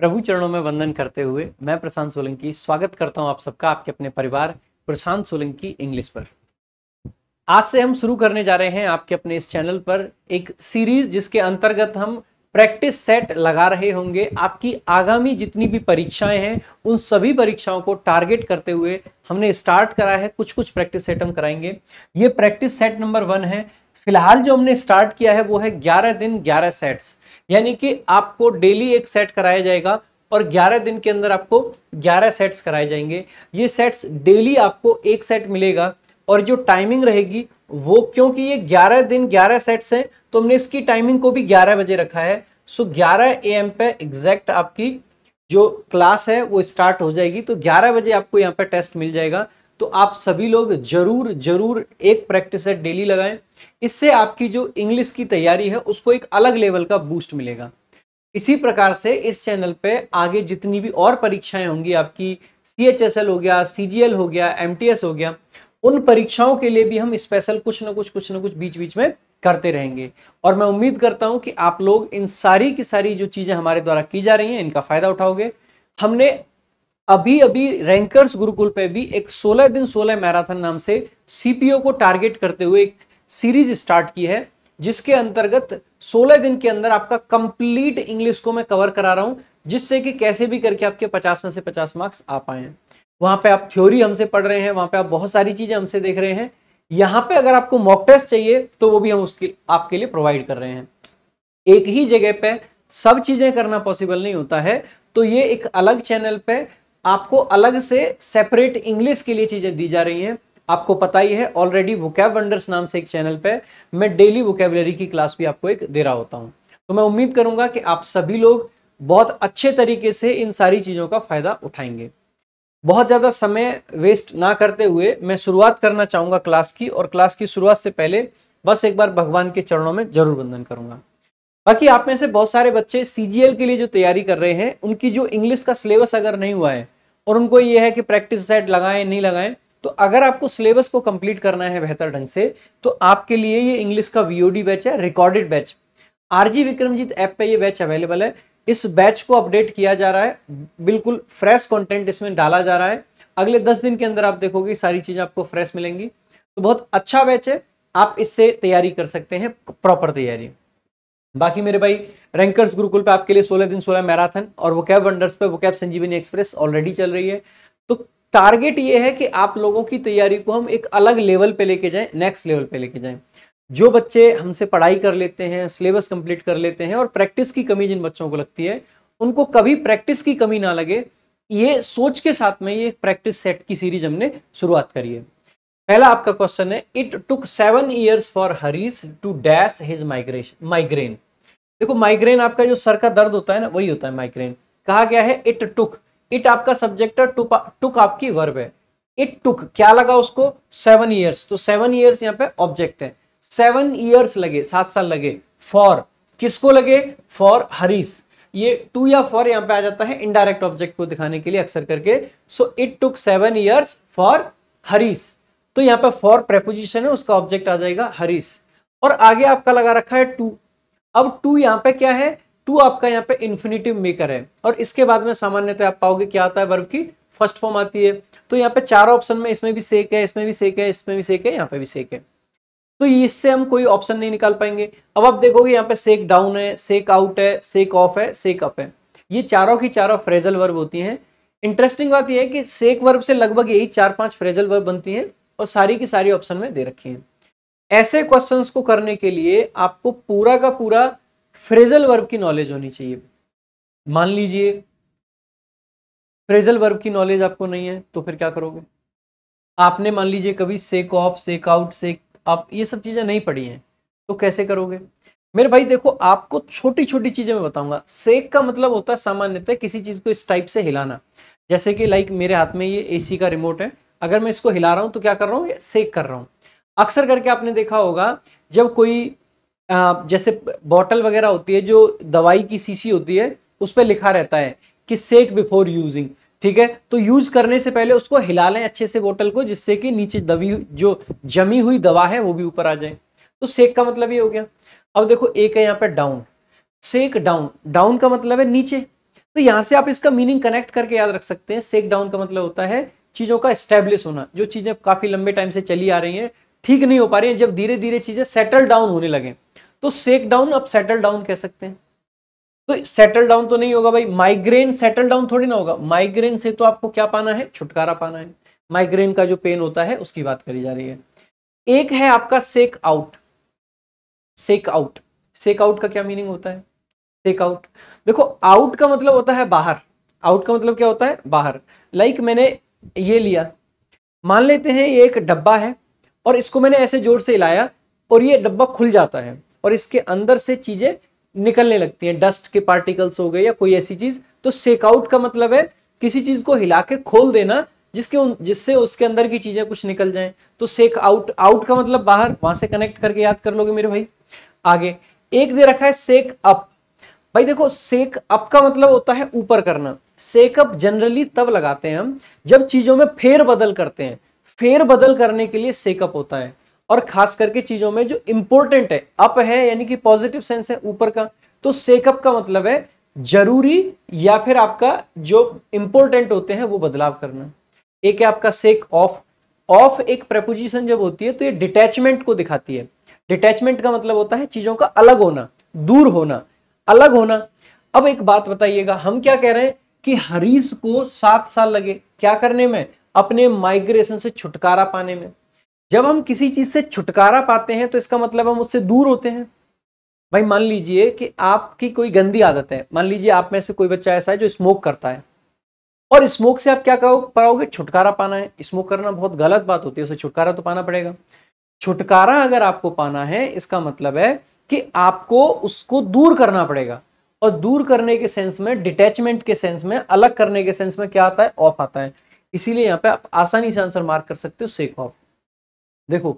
प्रभु चरणों में वंदन करते हुए मैं प्रशांत सोलंकी स्वागत करता हूं आप सबका आपके अपने परिवार प्रशांत सोलंकी इंग्लिश पर आज से हम शुरू करने जा रहे हैं आपके अपने इस चैनल पर एक सीरीज जिसके अंतर्गत हम प्रैक्टिस सेट लगा रहे होंगे आपकी आगामी जितनी भी परीक्षाएं हैं उन सभी परीक्षाओं को टारगेट करते हुए हमने स्टार्ट करा है कुछ कुछ प्रैक्टिस सेट हम कराएंगे ये प्रैक्टिस सेट नंबर वन है फिलहाल जो हमने स्टार्ट किया है वो है ग्यारह दिन ग्यारह सेट्स यानी कि आपको डेली एक सेट कराया जाएगा और 11 दिन के अंदर आपको 11 सेट्स कराए जाएंगे ये सेट्स डेली आपको एक सेट मिलेगा और जो टाइमिंग रहेगी वो क्योंकि ये 11 दिन 11 सेट्स हैं तो हमने इसकी टाइमिंग को भी 11 बजे रखा है सो 11 एम पे एग्जैक्ट आपकी जो क्लास है वो स्टार्ट हो जाएगी तो 11 बजे आपको यहाँ पे टेस्ट मिल जाएगा तो आप सभी लोग जरूर जरूर एक प्रैक्टिस सेट डेली लगाएं इससे आपकी जो इंग्लिश की तैयारी है उसको एक अलग लेवल का बूस्ट मिलेगा इसी प्रकार से इस चैनल पे आगे जितनी भी और परीक्षाएं होंगी आपकी सी एच एस एल हो गया सी जी एल हो गया एम टी एस हो गया उन परीक्षाओं के लिए भी हम स्पेशल कुछ ना कुछ कुछ ना कुछ बीच बीच में करते रहेंगे और मैं उम्मीद करता हूं कि आप लोग इन सारी की सारी जो चीज़ें हमारे द्वारा की जा रही हैं इनका फ़ायदा उठाओगे हमने अभी अभी रैंकर्स गुरुकुल पे भी एक 16 दिन 16 मैराथन नाम से सीपीओ को टारगेट करते हुए एक सीरीज स्टार्ट की है जिसके अंतर्गत 16 दिन के अंदर आपका कंप्लीट इंग्लिश को मैं कवर करा रहा हूं जिससे कि कैसे भी करके आपके 50 में से 50 मार्क्स आ पाए वहां पे आप थ्योरी हमसे पढ़ रहे हैं वहां पे आप बहुत सारी चीजें हमसे देख रहे हैं यहाँ पे अगर आपको मॉक टेस्ट चाहिए तो वो भी हम उसके आपके लिए प्रोवाइड कर रहे हैं एक ही जगह पे सब चीजें करना पॉसिबल नहीं होता है तो ये एक अलग चैनल पर आपको अलग से सेपरेट इंग्लिश के लिए चीज़ें दी जा रही हैं आपको पता ही है ऑलरेडी वोकैब वंडर्स नाम से एक चैनल पे मैं डेली वोकेबलरी की क्लास भी आपको एक दे रहा होता हूँ तो मैं उम्मीद करूंगा कि आप सभी लोग बहुत अच्छे तरीके से इन सारी चीज़ों का फायदा उठाएंगे बहुत ज़्यादा समय वेस्ट ना करते हुए मैं शुरुआत करना चाहूंगा क्लास की और क्लास की शुरुआत से पहले बस एक बार भगवान के चरणों में जरूर वंदन करूंगा बाकी आप में से बहुत सारे बच्चे सी के लिए जो तैयारी कर रहे हैं उनकी जो इंग्लिश का सिलेबस अगर नहीं हुआ है और उनको ये है कि प्रैक्टिस सेट लगाएं नहीं लगाएं तो अगर आपको सिलेबस को कंप्लीट करना है बेहतर ढंग से तो आपके लिए ये इंग्लिश का वीओडी बैच है recorded batch RG Vikramjeet app पे ये बैच अवेलेबल है इस बैच को अपडेट किया जा रहा है बिल्कुल फ्रेश कंटेंट इसमें डाला जा रहा है अगले दस दिन के अंदर आप देखोगे सारी चीज़ें आपको फ्रेश मिलेंगी तो बहुत अच्छा बैच है आप इससे तैयारी कर सकते हैं प्रॉपर तैयारी बाकी मेरे भाई रैंकर्स गुरुकुल पे आपके लिए 16 दिन 16 मैराथन और वो कैब वंडर्स पे वो कैब संजीवनी एक्सप्रेस ऑलरेडी चल रही है तो टारगेट ये है कि आप लोगों की तैयारी को हम एक अलग लेवल पे लेके जाएं नेक्स्ट लेवल पे लेके जाएं जो बच्चे हमसे पढ़ाई कर लेते हैं सिलेबस कंप्लीट कर लेते हैं और प्रैक्टिस की कमी जिन बच्चों को लगती है उनको कभी प्रैक्टिस की कमी ना लगे ये सोच के साथ में ये प्रैक्टिस सेट की सीरीज हमने शुरुआत करी है पहला आपका क्वेश्चन है it took seven years for Harish to dash his migration migraine देखो माइग्रेन आपका जो सर का दर्द होता है ना वही होता है माइग्रेन कहा गया है इट टुक इट आपका सब्जेक्ट है टुक आपकी वर्ब है इट टुक क्या लगा उसको सेवन ईयर्स तो सेवन ईयर्स यहाँ पे ऑब्जेक्ट है सेवन ईयर्स लगे सात साल लगे फॉर किसको लगे फॉर हरीश ये टू या फॉर यहाँ पे आ जाता है इनडायरेक्ट ऑब्जेक्ट को दिखाने के लिए अक्सर करके so it took seven years for Harish तो यहाँ पर फॉर प्रेपोजिशन है उसका ऑब्जेक्ट आ जाएगा हरीश और आगे आपका लगा रखा है टू अब टू यहाँ पे क्या है टू आपका यहाँ पे इन्फिनिटिव मेकर है और इसके बाद में सामान्यतः आप पाओगे क्या आता है वर्ब की फर्स्ट फॉर्म आती है तो यहाँ पे चार ऑप्शन में इसमें भी सेक है इसमें भी सेक है इसमें भी सेक है यहाँ पे भी सेक है तो इससे हम कोई ऑप्शन नहीं निकाल पाएंगे अब आप देखोगे यहाँ पे सेक डाउन है सेक आउट है सेक ऑफ है सेक अप है ये चारों की चारों फ्रेजल वर्ब होती हैं इंटरेस्टिंग बात यह है कि सेक वर्ब से लगभग यही चार पांच फ्रेजल वर्ब बनती हैं और सारी की सारी ऑप्शन में दे रखी हैं ऐसे क्वेश्चंस को करने के लिए आपको पूरा का पूरा फ्रेजल वर्ब की नॉलेज होनी चाहिए मान लीजिए फ्रेजल वर्ब की नॉलेज आपको नहीं है तो फिर क्या करोगे आपने मान लीजिए कभी सेक ऑफ सेक आउट सेक आप ये सब चीज़ें नहीं पढ़ी हैं तो कैसे करोगे मेरे भाई देखो आपको छोटी छोटी चीज़ें मैं बताऊंगा सेक का मतलब होता है सामान्यतः किसी चीज़ को इस टाइप से हिलाना जैसे कि लाइक मेरे हाथ में ये एसी का रिमोट है अगर मैं इसको हिला रहा हूं तो क्या कर रहा हूँ सेक कर रहा हूं अक्सर करके आपने देखा होगा जब कोई जैसे बॉटल वगैरह होती है जो दवाई की शीशी होती है उस पर लिखा रहता है कि सेक बिफोर यूजिंग ठीक है तो यूज करने से पहले उसको हिला लें अच्छे से बोतल को जिससे कि नीचे दबी जो जमी हुई दवा है वो भी ऊपर आ जाए तो सेक का मतलब ये हो गया अब देखो एक है यहाँ पे डाउन सेक डाउन डाउन का मतलब है नीचे तो यहां से आप इसका मीनिंग कनेक्ट करके याद रख सकते हैं सेक डाउन का मतलब होता है चीज़ों का स्टैब्लिश होना जो चीज़ें काफ़ी लंबे टाइम से चली आ रही हैं ठीक नहीं हो पा रही हैं जब धीरे धीरे चीज़ें सेटल डाउन होने लगें तो सेक डाउन अब सेटल डाउन कह सकते हैं तो सेटल डाउन तो नहीं होगा भाई माइग्रेन सेटल डाउन थोड़ी ना होगा माइग्रेन से तो आपको क्या पाना है छुटकारा पाना है माइग्रेन का जो पेन होता है उसकी बात करी जा रही है एक है आपका shake out shake out shake out का क्या मीनिंग होता है सेक आउट देखो आउट का मतलब होता है बाहर आउट का मतलब क्या होता है बाहर लाइक like मैंने ये लिया मान लेते हैं ये एक डब्बा है और इसको मैंने ऐसे जोर से हिलाया और ये डब्बा खुल जाता है और इसके अंदर से चीज़ें निकलने लगती हैं डस्ट के पार्टिकल्स हो गए या कोई ऐसी चीज़ तो सेकआउट का मतलब है किसी चीज़ को हिला के खोल देना जिसके जिससे उसके अंदर की चीज़ें कुछ निकल जाएं तो सेक आउट आउट का मतलब बाहर वहां से कनेक्ट करके याद कर लोगे मेरे भाई आगे एक दे रखा है सेक अप भाई देखो सेक अप का मतलब होता है ऊपर करना सेकअप जनरली तब लगाते हैं हम जब चीज़ों में फेर बदल करते हैं फेर बदल करने के लिए सेकअप होता है और खास करके चीज़ों में जो इंपॉर्टेंट है अप है यानी कि पॉजिटिव सेंस है ऊपर का तो सेकअप का मतलब है जरूरी या फिर आपका जो इंपॉर्टेंट होते हैं वो बदलाव करना एक है आपका सेक ऑफ ऑफ एक प्रपोजिशन जब होती है तो ये डिटैचमेंट को दिखाती है डिटैचमेंट का मतलब होता है चीज़ों का अलग होना दूर होना अलग होना अब एक बात बताइएगा हम क्या कह रहे हैं कि हरीश को सात साल लगे क्या करने में अपने माइग्रेशन से छुटकारा पाने में जब हम किसी चीज से छुटकारा पाते हैं तो इसका मतलब हम उससे दूर होते हैं भाई मान लीजिए कि आपकी कोई गंदी आदत है मान लीजिए आप में से कोई बच्चा ऐसा है जो स्मोक करता है और स्मोक से आप क्या करो पाओगे छुटकारा पाना है स्मोक करना बहुत गलत बात होती है उसे छुटकारा तो पाना पड़ेगा छुटकारा अगर आपको पाना है इसका मतलब है कि आपको उसको दूर करना पड़ेगा और दूर करने के सेंस में डिटैचमेंट के सेंस में अलग करने के सेंस में क्या आता है ऑफ आता है इसीलिए यहाँ पे आप आसानी से आंसर मार्क कर सकते हो सेक ऑफ देखो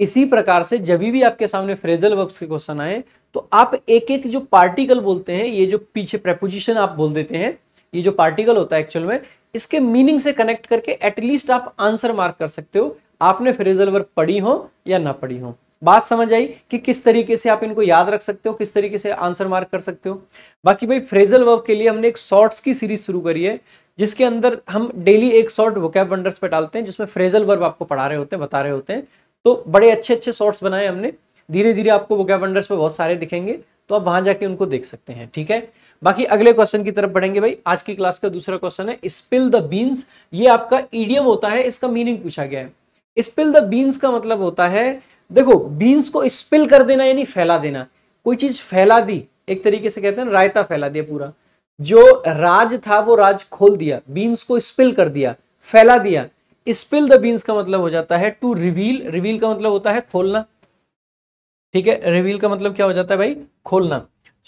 इसी प्रकार से जब भी आपके सामने फ्रेजल वर्ब्स के क्वेश्चन आए तो आप एक एक जो पार्टिकल बोलते हैं ये जो पीछे प्रपोजिशन आप बोल देते हैं ये जो पार्टिकल होता है एक्चुअल में इसके मीनिंग से कनेक्ट करके एटलीस्ट आप आंसर मार्क कर सकते हो आपने फ्रेजल वर्ब पढ़ी हो या ना पढ़ी हो बात समझ आई कि किस तरीके से आप इनको याद रख सकते हो किस तरीके से आंसर मार्क कर सकते हो बाकी भाई फ्रेजल वर्ब के लिए हमने एक शॉर्ट्स की सीरीज शुरू करी है जिसके अंदर हम डेली एक शॉर्ट वोकैब वंडर्स पे डालते हैं जिसमें फ्रेजल वर्ब आपको पढ़ा रहे होते हैं बता रहे होते हैं तो बड़े अच्छे अच्छे शॉर्ट्स बनाए हमने धीरे धीरे आपको वोकैब वंडर्स पर बहुत सारे दिखेंगे तो आप वहां जाके उनको देख सकते हैं ठीक है बाकी अगले क्वेश्चन की तरफ बढ़ेंगे भाई आज की क्लास का दूसरा क्वेश्चन है स्पिल द बीन्स ये आपका ईडियम होता है इसका मीनिंग पूछा गया है स्पिल द बीन्स का मतलब होता है देखो बीन्स को स्पिल कर देना यानी फैला देना कोई चीज फैला दी एक तरीके से कहते हैं रायता फैला दिया पूरा जो राज था वो राज खोल दिया बीन्स को स्पिल कर दिया फैला दिया स्पिल द बीन्स का मतलब हो जाता है टू रिवील रिवील का मतलब होता है खोलना ठीक है रिवील का मतलब क्या हो जाता है भाई खोलना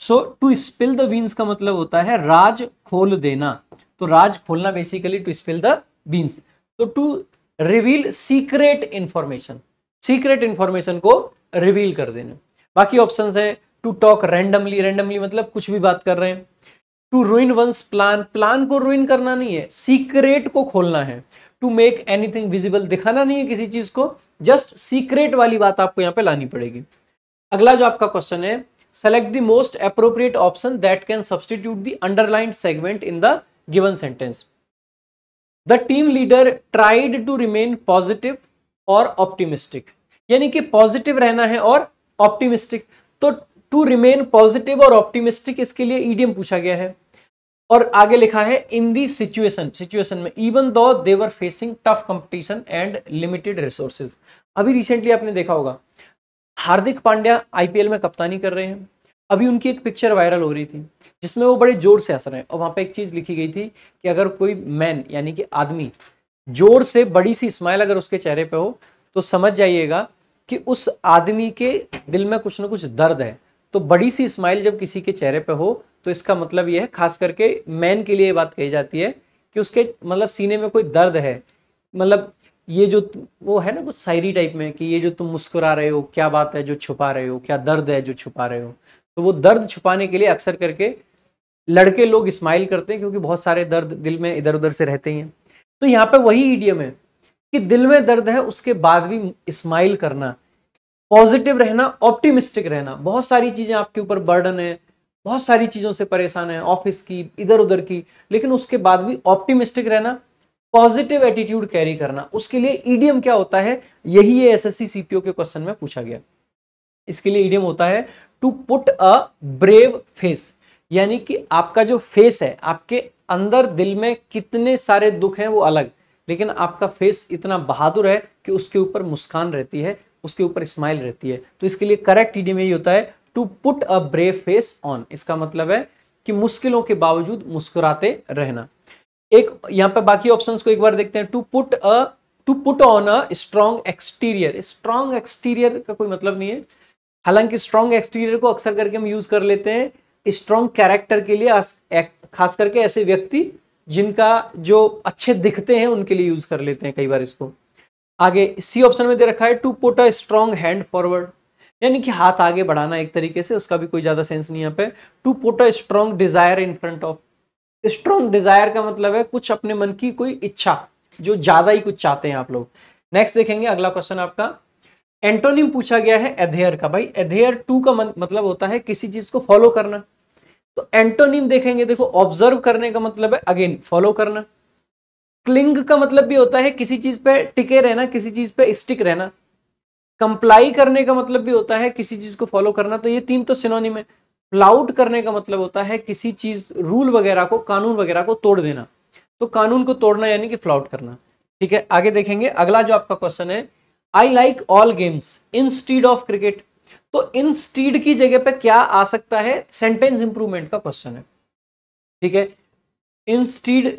so to spill the beans का मतलब होता है राज खोल देना तो राज खोलना basically to spill the beans तो to reveal secret information secret information को रिवील कर देना बाकी ऑप्शन है टू टॉक रैंडमली रैंडमली मतलब कुछ भी बात कर रहे हैं to ruin one's plan plan को रुइन करना नहीं है सीक्रेट को खोलना है टू मेक एनीथिंग विजिबल दिखाना नहीं है किसी चीज को जस्ट सीक्रेट वाली बात आपको यहाँ पे लानी पड़ेगी अगला जो आपका क्वेश्चन है select the most appropriate option that can substitute the underline segment in the given sentence the team leader tried to remain positive और ऑप्टिमिस्टिक यानी कि पॉजिटिव रहना है और ऑप्टिमिस्टिक तो टू रिमेन पॉजिटिव और ऑप्टिमिस्टिक इसके लिए ईडियम पूछा गया है और आगे लिखा है इन दी सिचुएशन सिचुएशन में even though they were facing tough competition and limited resources अभी रिसेंटली आपने देखा होगा हार्दिक पांड्या आईपीएल में कप्तानी कर रहे हैं अभी उनकी एक पिक्चर वायरल हो रही थी जिसमें वो बड़े जोर से हंस रहे हैं और वहां पे एक चीज़ लिखी गई थी कि अगर कोई मैन यानी कि आदमी जोर से बड़ी सी स्माइल अगर उसके चेहरे पे हो तो समझ जाइएगा कि उस आदमी के दिल में कुछ ना कुछ दर्द है तो बड़ी सी स्माइल जब किसी के चेहरे पे हो तो इसका मतलब यह है खास करके मैन के लिए बात कही जाती है कि उसके मतलब सीने में कोई दर्द है मतलब ये जो वो है ना कुछ शायरी टाइप में कि ये जो तुम मुस्कुरा रहे हो क्या बात है जो छुपा रहे हो क्या दर्द है जो छुपा रहे हो तो वो दर्द छुपाने के लिए अक्सर करके लड़के लोग स्माइल करते हैं क्योंकि बहुत सारे दर्द दिल में इधर उधर से रहते ही हैं तो यहाँ पे वही ईडियम है कि दिल में दर्द है उसके बाद भी स्माइल करना पॉजिटिव रहना ऑप्टिमिस्टिक रहना बहुत सारी चीज़ें आपके ऊपर बर्डन है बहुत सारी चीज़ों से परेशान है ऑफिस की इधर उधर की लेकिन उसके बाद भी ऑप्टिमिस्टिक रहना पॉजिटिव एटीट्यूड कैरी करना उसके लिए ईडीएम क्या होता है यही ये एसएससी सीपीओ के क्वेश्चन में पूछा गया इसके लिए ईडीएम होता है to put a brave face यानी कि आपका जो फेस है आपके अंदर दिल में कितने सारे दुख हैं वो अलग लेकिन आपका फेस इतना बहादुर है कि उसके ऊपर मुस्कान रहती है उसके ऊपर स्माइल रहती है तो इसके लिए करेक्ट ईडी में ये होता है to put a brave face on इसका मतलब है कि मुश्किलों के बावजूद मुस्कुराते रहना एक यहाँ पर बाकी ऑप्शन को एक बार देखते हैं to put a to put on a strong exterior strong exterior का कोई मतलब नहीं है हालांकि स्ट्रॉन्ग एक्सटीरियर को अक्सर करके हम यूज कर लेते हैं स्ट्रॉन्ग कैरेक्टर के लिए खास करके ऐसे व्यक्ति जिनका जो अच्छे दिखते हैं उनके लिए यूज कर लेते हैं कई बार इसको आगे सी ऑप्शन में दे रखा है to put a strong hand forward यानी कि हाथ आगे बढ़ाना एक तरीके से उसका भी कोई ज्यादा सेंस नहीं यहाँ पे to put a strong desire in front of strong desire का मतलब है कुछ अपने मन की कोई इच्छा जो ज्यादा ही कुछ चाहते हैं आप लोग नेक्स्ट देखेंगे अगला क्वेश्चन आपका एंटोनिम पूछा गया है एधेयर का भाई एधेयर टू का मतलब होता है किसी चीज को फॉलो करना तो एंटोनिम देखेंगे देखो ऑब्जर्व करने का मतलब है अगेन फॉलो करना क्लिंग का मतलब भी होता है किसी चीज पे टिके रहना किसी चीज पे स्टिक रहना कंप्लाई करने का मतलब भी होता है किसी चीज को फॉलो करना तो ये तीन तो सिनोनिम है फ्लाउट करने का मतलब होता है किसी चीज रूल वगैरह को कानून वगैरह को तोड़ देना तो कानून को तोड़ना यानी कि फ्लाउट करना ठीक है आगे देखेंगे अगला जो आपका क्वेश्चन है I like all games instead of cricket तो इंस्टीड की जगह पे क्या आ सकता है सेंटेंस इंप्रूवमेंट का क्वेश्चन है ठीक है इंस्टीड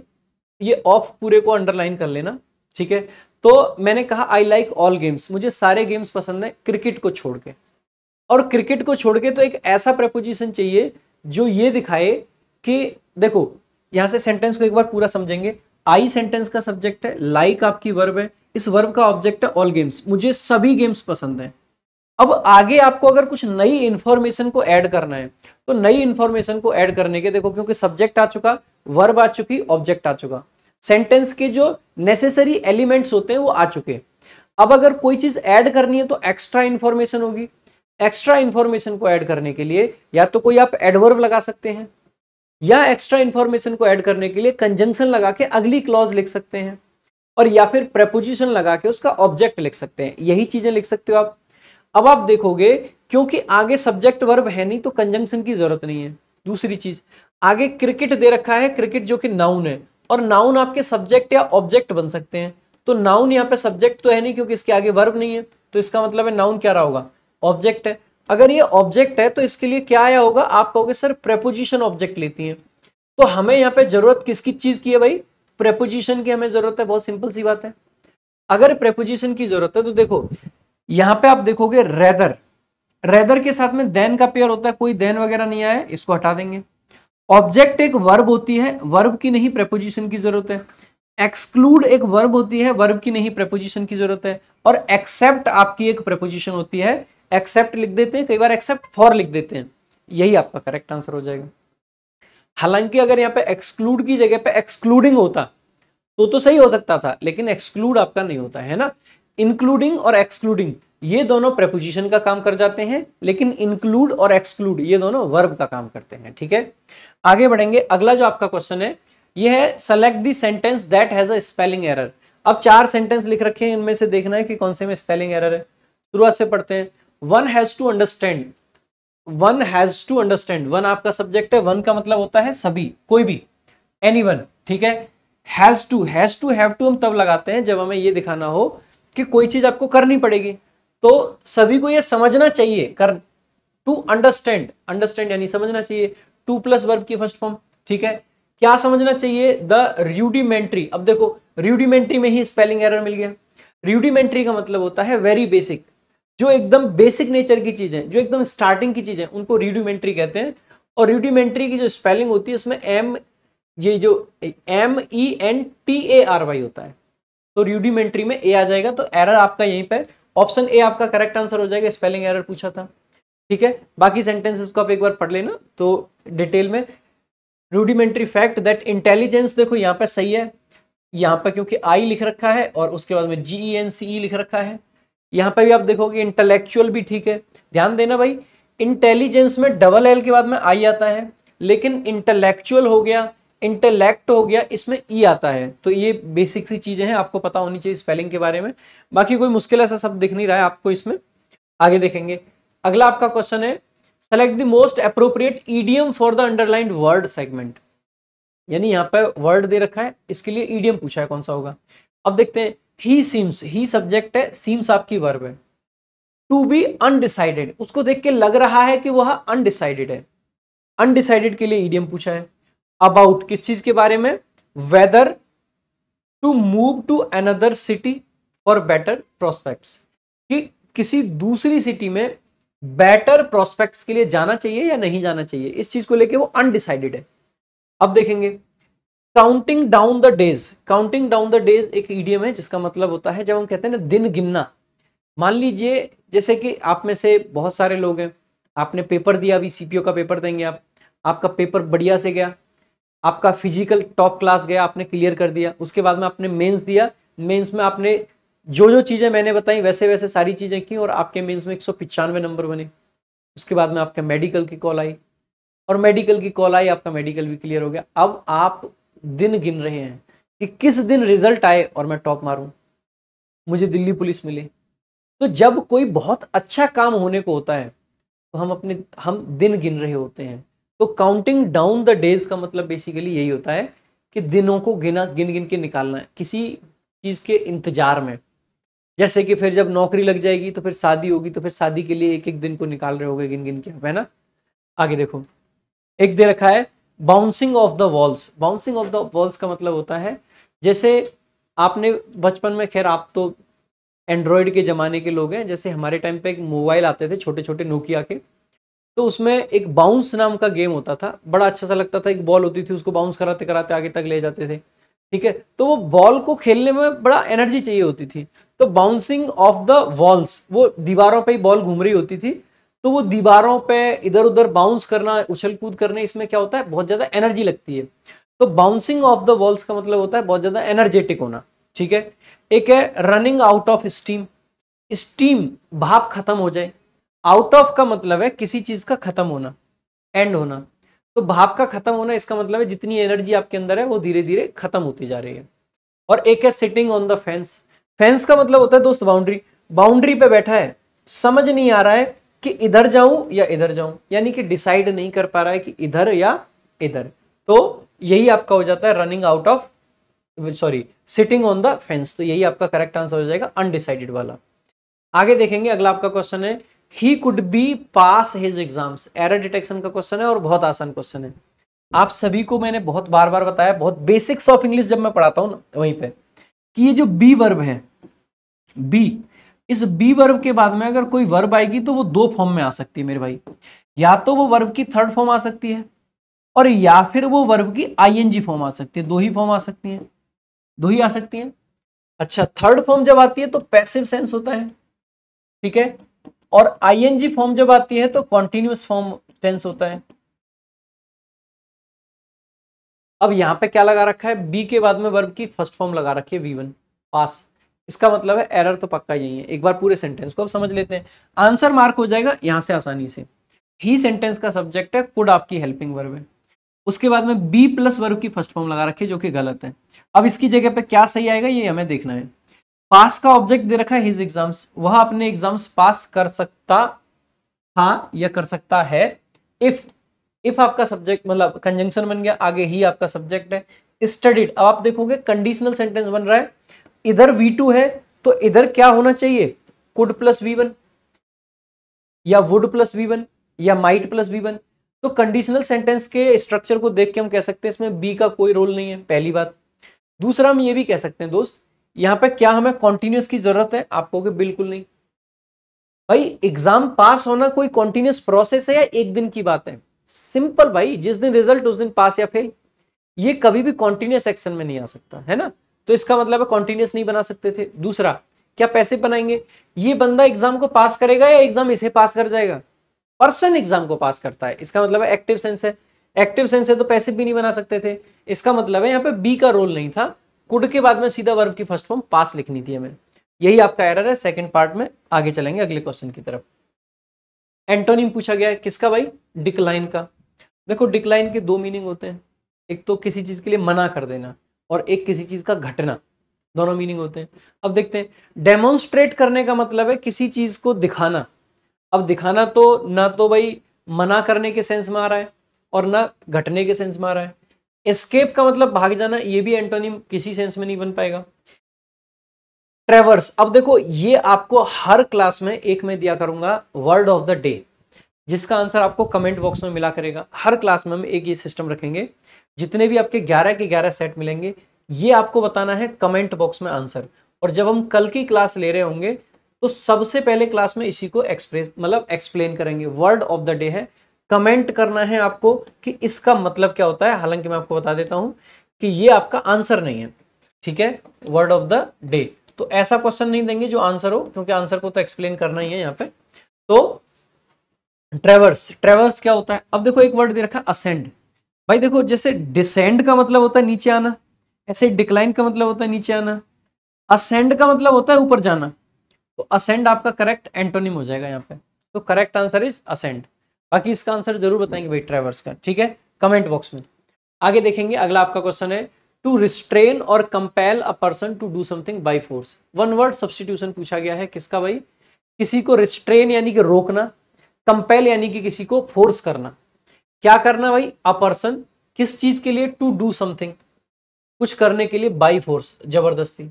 ये ऑफ पूरे को अंडरलाइन कर लेना ठीक है तो मैंने कहा आई लाइक ऑल गेम्स मुझे सारे गेम्स पसंद है क्रिकेट को छोड़ के और क्रिकेट को छोड़ के तो एक ऐसा प्रपोजिशन चाहिए जो ये दिखाए कि देखो यहां से सेंटेंस को एक बार पूरा समझेंगे आई सेंटेंस का सब्जेक्ट है लाइक like आपकी वर्ब है इस वर्ब का ऑब्जेक्ट है ऑल गेम्स मुझे सभी गेम्स पसंद हैं अब आगे आपको अगर कुछ नई इन्फॉर्मेशन को ऐड करना है तो नई इन्फॉर्मेशन को ऐड करने के देखो क्योंकि सब्जेक्ट आ चुका वर्ब आ चुकी ऑब्जेक्ट आ चुका सेंटेंस के जो नेसेसरी एलिमेंट्स होते हैं वो आ चुके अब अगर कोई चीज ऐड करनी है तो एक्स्ट्रा इन्फॉर्मेशन होगी एक्स्ट्रा इन्फॉर्मेशन को ऐड करने के लिए या तो कोई आप एडवर्ब लगा सकते हैं या एक्स्ट्रा इन्फॉर्मेशन को ऐड करने के लिए कंजंक्शन लगा के अगली क्लॉज लिख सकते हैं और या फिर प्रपोजिशन लगा के उसका ऑब्जेक्ट लिख सकते हैं यही चीजें लिख सकते हो आप अब आप देखोगे क्योंकि आगे सब्जेक्ट वर्ब है नहीं तो कंजंक्शन की जरूरत नहीं है दूसरी चीज आगे क्रिकेट दे रखा है क्रिकेट जो कि नाउन है और नाउन आपके सब्जेक्ट या ऑब्जेक्ट बन सकते हैं तो नाउन यहाँ पे सब्जेक्ट तो है नहीं क्योंकि इसके आगे वर्ब नहीं है तो इसका मतलब है नाउन क्या रहा होगा ऑब्जेक्ट है अगर ये ऑब्जेक्ट है तो इसके लिए क्या आया होगा आप कहोगे सर प्रेपोजिशन ऑब्जेक्ट लेती है तो हमें यहाँ पे जरूरत किसकी चीज की है भाई प्रेपोजिशन की हमें जरूरत है बहुत सिंपल सी बात है अगर प्रेपोजिशन की जरूरत है तो देखो यहां पे आप देखोगे रेदर रेदर के साथ में देन का पेयर होता है कोई देन वगैरह नहीं आया इसको हटा देंगे ऑब्जेक्ट एक वर्ब होती है वर्ब की नहीं प्रेपोजिशन की जरूरत है एक्सक्लूड एक वर्ब होती है वर्ब की नहीं प्रेपोजिशन की जरूरत है और एक्सेप्ट आपकी एक प्रेपोजिशन होती है एक्सेप्ट लिख देते हैं कई बार एक्सेप्ट फॉर लिख देते हैं यही आपका करेक्ट आंसर हो जाएगा हालांकि अगर यहाँ पे एक्सक्लूड की जगह पे एक्सक्लूडिंग होता तो तो सही हो सकता था लेकिन एक्सक्लूड आपका नहीं होता है ना इंक्लूडिंग और एक्सक्लूडिंग ये दोनों प्रपोजिशन का काम कर जाते हैं लेकिन इंक्लूड और एक्सक्लूड ये दोनों वर्ब का काम करते हैं ठीक है आगे बढ़ेंगे अगला जो आपका क्वेश्चन है ये है select the sentence that has a spelling error अब चार सेंटेंस लिख रखे हैं इनमें से देखना है कि कौन से में स्पेलिंग एरर है शुरुआत से पढ़ते हैं one has to understand one has to understand one आपका सब्जेक्ट है वन का मतलब होता है सभी कोई भी एनी वन ठीक है has to has to have to हम तब लगाते हैं जब हमें ये दिखाना हो कि कोई चीज आपको करनी पड़ेगी तो सभी को ये समझना चाहिए कर टू अंडरस्टैंड अंडरस्टैंड यानी समझना चाहिए टू प्लस वर्ब की फर्स्ट फॉर्म ठीक है क्या समझना चाहिए द रूडिमेंट्री अब देखो रूडिमेंट्री में ही स्पेलिंग एरर मिल गया रूडिमेंट्री का मतलब होता है वेरी बेसिक जो एकदम बेसिक नेचर की चीज़ें जो एकदम स्टार्टिंग की चीज़ें उनको रिड्यूमेंट्री कहते हैं और रिड्यूमेंट्री की जो स्पेलिंग होती है उसमें एम ये जो M E N T A R Y होता है तो रिड्यूमेंट्री में ए आ जाएगा तो एरर आपका यहीं पर ऑप्शन ए आपका करेक्ट आंसर हो जाएगा स्पेलिंग एरर पूछा था ठीक है बाकी सेंटेंसेस को आप एक बार पढ़ लेना तो डिटेल में रूडिमेंट्री फैक्ट दैट इंटेलिजेंस देखो यहाँ पर सही है यहाँ पर क्योंकि आई लिख रखा है और उसके बाद में जी ई एन सी ई लिख रखा है यहां पर भी आप देखोगे इंटेलेक्चुअल भी ठीक है ध्यान देना भाई इंटेलिजेंस में डबल एल के बाद में आई आता है लेकिन इंटेलेक्चुअल हो गया इंटेलेक्ट हो गया इसमें ई e आता है तो ये बेसिक सी चीज़ें हैं आपको पता होनी चाहिए स्पेलिंग के बारे में बाकी कोई मुश्किल ऐसा सब दिख नहीं रहा है आपको इसमें आगे देखेंगे अगला आपका क्वेश्चन है select the most appropriate idiom for the underlined word segment यानी यहाँ पर वर्ड दे रखा है इसके लिए ईडीएम पूछा है कौन सा होगा अब देखते हैं ही सीम्स ही सब्जेक्ट है सीम्स आपकी वर्ब है टू बी अनडिसाइडेड उसको देख के लग रहा है कि वह अनडिसाइडेड है अनडिसाइडेड के लिए ईडियम पूछा है अबाउट किस चीज के बारे में whether to move to another city for better prospect कि किसी दूसरी सिटी में बेटर प्रोस्पेक्ट्स के लिए जाना चाहिए या नहीं जाना चाहिए इस चीज को लेके वो अनडिसाइडेड है अब देखेंगे counting down the days counting down the days एक ईडीएम है जिसका मतलब होता है जब हम कहते हैं ना दिन गिनना मान लीजिए जैसे कि आप में से बहुत सारे लोग हैं आपने पेपर दिया अभी सीपीओ का पेपर देंगे आप आपका पेपर बढ़िया से गया आपका फिजिकल टॉप क्लास गया आपने क्लियर कर दिया उसके बाद में आपने मेंस दिया मेंस में आपने जो जो चीज़ें मैंने बताई वैसे वैसे सारी चीज़ें की और आपके मेंस में एक नंबर बने उसके बाद में आपके मेडिकल की कॉल आई और मेडिकल की कॉल आई आपका मेडिकल भी क्लियर हो गया अब आप दिन गिन रहे हैं कि किस दिन रिजल्ट आए और मैं टॉप मारूं मुझे दिल्ली पुलिस मिले तो जब कोई बहुत अच्छा काम होने को होता है तो हम अपने हम दिन गिन रहे होते हैं तो काउंटिंग डाउन द डेज का मतलब बेसिकली यही होता है कि दिनों को गिना गिन गिन के निकालना है किसी चीज़ के इंतजार में जैसे कि फिर जब नौकरी लग जाएगी तो फिर शादी होगी तो फिर शादी के लिए एक एक दिन को निकाल रहे होगे गिन गिन के है ना आगे देखो एक दे रखा है bouncing off the walls bouncing off the walls का मतलब होता है जैसे आपने बचपन में खैर आप तो एंड्रॉयड के ज़माने के लोग हैं जैसे हमारे टाइम पे एक मोबाइल आते थे छोटे छोटे नोकिया के तो उसमें एक बाउंस नाम का गेम होता था बड़ा अच्छा सा लगता था एक बॉल होती थी उसको बाउंस कराते कराते आगे तक ले जाते थे ठीक है तो वो बॉल को खेलने में बड़ा एनर्जी चाहिए होती थी तो बाउंसिंग ऑफ द वॉल्स वो दीवारों पर ही बॉल घूम रही होती थी तो वो दीवारों पे इधर उधर बाउंस करना उछल कूद करने इसमें क्या होता है बहुत ज़्यादा एनर्जी लगती है तो बाउंसिंग ऑफ द वॉल्स का मतलब होता है बहुत ज़्यादा एनर्जेटिक होना ठीक है एक है running out of steam steam भाप खत्म हो जाए आउट ऑफ का मतलब है किसी चीज़ का खत्म होना एंड होना तो भाप का खत्म होना इसका मतलब है जितनी एनर्जी आपके अंदर है वो धीरे धीरे खत्म होती जा रही है और एक है sitting on the fence fence का मतलब होता है दोस्त बाउंड्री बाउंड्री पे बैठा है समझ नहीं आ रहा है कि इधर जाऊं या इधर जाऊं यानी कि डिसाइड नहीं कर पा रहा है कि इधर या इधर तो यही आपका हो जाता है running out of sorry sitting on the fence तो यही आपका करेक्ट आंसर हो जाएगा अनडिसाइडेड वाला आगे देखेंगे अगला आपका क्वेश्चन है he could be pass his exams error detection का क्वेश्चन है और बहुत आसान क्वेश्चन है आप सभी को मैंने बहुत बार बार बताया बहुत बेसिक्स ऑफ इंग्लिश जब मैं पढ़ाता हूं ना वहीं पे कि ये जो बी वर्ब है बी इस बी वर्ब के बाद में अगर कोई वर्ब आएगी तो वो दो फॉर्म में आ सकती है मेरे भाई या तो वो वर्ब की थर्ड फॉर्म आ सकती है और या फिर वो वर्ब की आईएनजी फॉर्म आ सकती है दो ही फॉर्म आ सकती है दो ही आ सकती है अच्छा थर्ड फॉर्म जब आती है तो पैसिव सेंस होता है ठीक है और आईएनजी फॉर्म जब आती है तो कॉन्टिन्यूस फॉर्म टेंस होता है अब यहां पे क्या लगा रखा है बी के बाद में वर्ब की फर्स्ट फॉर्म लगा रखी है वी वन पास इसका मतलब है एरर तो पक्का यही है एक बार पूरे सेंटेंस को अब समझ लेते हैं आंसर मार्क हो जाएगा यहाँ से आसानी से ही सेंटेंस का सब्जेक्ट है कुड आपकी हेल्पिंग वर्ब है उसके बाद में बी प्लस वर्ब की फर्स्ट फॉर्म लगा रखी है जो कि गलत है अब इसकी जगह पर क्या सही आएगा ये हमें देखना है पास का ऑब्जेक्ट दे रखा है हिज एग्जाम्स वह अपने एग्जाम्स पास कर सकता था या कर सकता है इफ इफ आपका सब्जेक्ट मतलब कंजंक्शन बन गया आगे ही आपका सब्जेक्ट है स्टडीड अब आप देखोगे कंडीशनल सेंटेंस बन रहा है इधर v2 है तो इधर क्या होना चाहिए कुड प्लस वी वन या वुड प्लस वी वन या माइट प्लस वी वन तो कंडीशनल सेंटेंस के स्ट्रक्चर को देख के हम कह सकते हैं इसमें बी का कोई रोल नहीं है पहली बात दूसरा हम ये भी कह सकते हैं दोस्त यहाँ पे क्या हमें कॉन्टिन्यूस की जरूरत है आपको कि बिल्कुल नहीं भाई एग्जाम पास होना कोई कॉन्टिन्यूस प्रोसेस है या एक दिन की बात है सिंपल भाई जिस दिन रिजल्ट उस दिन पास या फेल ये कभी भी कॉन्टिन्यूस एक्शन में नहीं आ सकता है ना तो इसका मतलब है कॉन्टिन्यूस नहीं बना सकते थे दूसरा क्या पैसे बनाएंगे ये बंदा एग्जाम को पास करेगा या एग्जाम इसे पास कर जाएगा पर्सन एग्जाम को पास करता है इसका मतलब है एक्टिव सेंस है एक्टिव सेंस है तो पैसे भी नहीं बना सकते थे इसका मतलब है यहाँ पे बी का रोल नहीं था कुड के बाद में सीधा वर्ग की फर्स्ट फॉर्म पास लिखनी थी हमें यही आपका एरर है सेकंड पार्ट में आगे चलेंगे अगले क्वेश्चन की तरफ एंटोनिम पूछा गया है किसका भाई डिक्लाइन का देखो डिक्लाइन के दो मीनिंग होते हैं एक तो किसी चीज के लिए मना कर देना और एक किसी चीज का घटना दोनों मीनिंग होते हैं अब देखते हैं डेमोन्स्ट्रेट करने का मतलब है किसी चीज को दिखाना अब दिखाना तो ना तो भाई मना करने के सेंस में आ रहा है और ना घटने के सेंस में आ रहा है एस्केप का मतलब भाग जाना ये भी एंटोनिम किसी सेंस में नहीं बन पाएगा ट्रेवर्स अब देखो ये आपको हर क्लास में एक में दिया करूंगा वर्ड ऑफ द डे जिसका आंसर आपको कमेंट बॉक्स में मिला करेगा हर क्लास में हम एक ये सिस्टम रखेंगे जितने भी आपके ग्यारह के ग्यारह सेट मिलेंगे ये आपको बताना है कमेंट बॉक्स में आंसर और जब हम कल की क्लास ले रहे होंगे तो सबसे पहले क्लास में इसी को एक्सप्रेस मतलब एक्सप्लेन करेंगे वर्ड ऑफ द डे है कमेंट करना है आपको कि इसका मतलब क्या होता है हालांकि मैं आपको बता देता हूं कि ये आपका आंसर नहीं है ठीक है वर्ड ऑफ द डे तो ऐसा क्वेश्चन नहीं देंगे जो आंसर हो क्योंकि आंसर को तो एक्सप्लेन करना ही है यहाँ पे तो ट्रेवर्स ट्रेवर्स क्या होता है अब देखो एक वर्ड दे रखा असेंड भाई देखो जैसे डिसेंड का मतलब होता है नीचे आना ऐसे डिक्लाइन का मतलब होता है नीचे आना असेंड का मतलब होता है ऊपर जाना तो असेंड आपका करेक्ट एंटोनिम हो जाएगा यहाँ पे तो करेक्ट आंसर इज असेंड बाकी इसका आंसर जरूर बताएंगे भाई ट्रेवर्स का ठीक है कमेंट बॉक्स में आगे देखेंगे अगला आपका क्वेश्चन है टू रिस्ट्रेन और compel a person to do something by force one word substitution पूछा गया है किसका भाई किसी को रिस्ट्रेन यानी कि रोकना कंपेल यानी कि किसी को फोर्स करना क्या करना भाई अ पर्सन किस चीज के लिए टू डू समथिंग कुछ करने के लिए बाई फोर्स जबरदस्ती